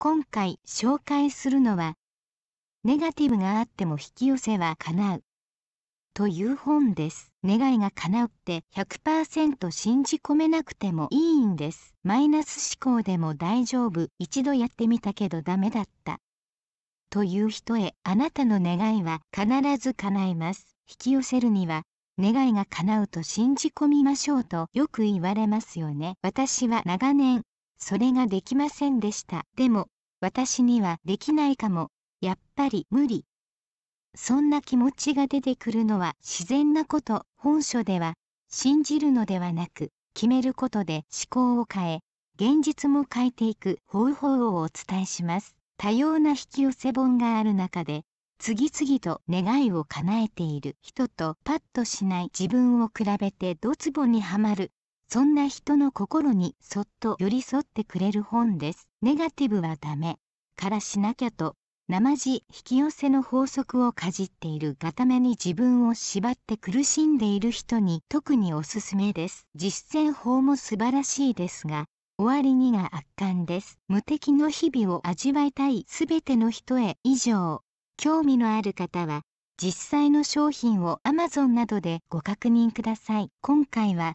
今回紹介するのは「ネガティブがあっても引き寄せは叶う」という本です。願いが叶うって100%信じ込めなくてもいいんです。マイナス思考でも大丈夫。一度やってみたけどダメだった。という人へあなたの願いは必ず叶います。引き寄せるには願いが叶うと信じ込みましょうとよく言われますよね。私は長年それができませんでした。でも、私にはできないかも。やっぱり無理。そんな気持ちが出てくるのは自然なこと。本書では、信じるのではなく、決めることで思考を変え、現実も変えていく方法をお伝えします。多様な引き寄せ本がある中で、次々と願いを叶えている人とパッとしない自分を比べてドツボにはまるそんな人の心にそっと寄り添ってくれる本です。ネガティブはダメからしなきゃと、なまじ引き寄せの法則をかじっているがために自分を縛って苦しんでいる人に特におすすめです。実践法も素晴らしいですが、終わりにが圧巻です。無敵の日々を味わいたいすべての人へ以上。興味のある方は、実際の商品を Amazon などでご確認ください。今回は